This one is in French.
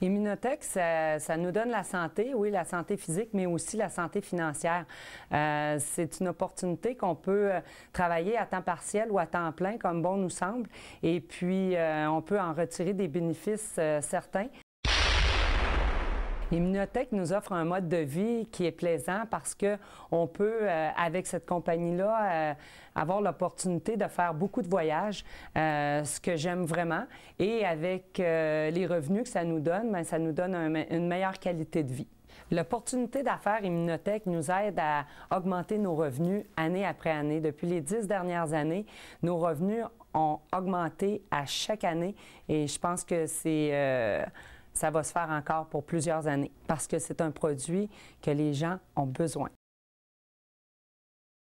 Immunotech, ça, nous donne la santé, oui, la santé physique, mais aussi la santé financière. Euh, c'est une opportunité qu'on peut euh, travailler à temps partiel ou à temps plein, comme bon nous semble, et puis euh, on peut en retirer des bénéfices certains. Immunothèque nous offre un mode de vie qui est plaisant parce que on peut, euh, avec cette compagnie-là, euh, avoir l'opportunité de faire beaucoup de voyages, euh, ce que j'aime vraiment. Et avec les revenus que ça nous donne, ben, ça nous donne une meilleure qualité de vie. L'opportunité d'affaires Immunotech nous aide à augmenter nos revenus année après année. Depuis les dix dernières années, nos revenus ont augmenté à chaque année et je pense que c'est ça va se faire encore pour plusieurs années parce que c'est un produit que les gens ont besoin.